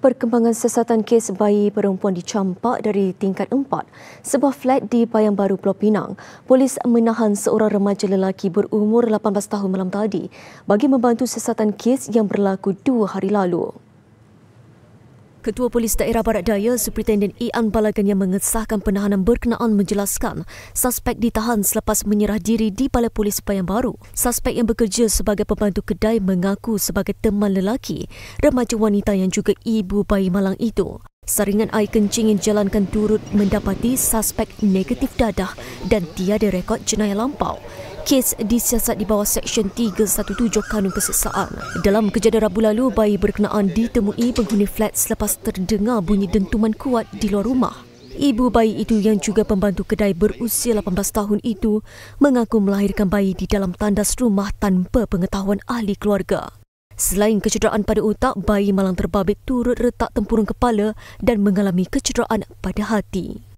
Perkembangan siasatan kes bayi perempuan dicampak dari tingkat empat sebuah flat di Bayang Baru Pulau Pinang. Polis menahan seorang remaja lelaki berumur 18 tahun malam tadi bagi membantu siasatan kes yang berlaku dua hari lalu. Ketua Polis Daerah Barat Daya, Superintendent Ian e. Balagan yang mengesahkan penahanan berkenaan menjelaskan suspek ditahan selepas menyerah diri di Balai Polis Payang Baru. Suspek yang bekerja sebagai pembantu kedai mengaku sebagai teman lelaki, remaja wanita yang juga ibu bayi malang itu saringan air kencing yang jalankan turut mendapati suspek negatif dadah dan tiada rekod jenayah lampau. Kes disiasat di bawah Seksyen 317 Kanun Kesiksaan. Dalam kejadian Rabu lalu, bayi berkenaan ditemui penghuni flat selepas terdengar bunyi dentuman kuat di luar rumah. Ibu bayi itu yang juga pembantu kedai berusia 18 tahun itu mengaku melahirkan bayi di dalam tandas rumah tanpa pengetahuan ahli keluarga. Selain kecederaan pada otak, bayi malang terbabit turut retak tempurung kepala dan mengalami kecederaan pada hati.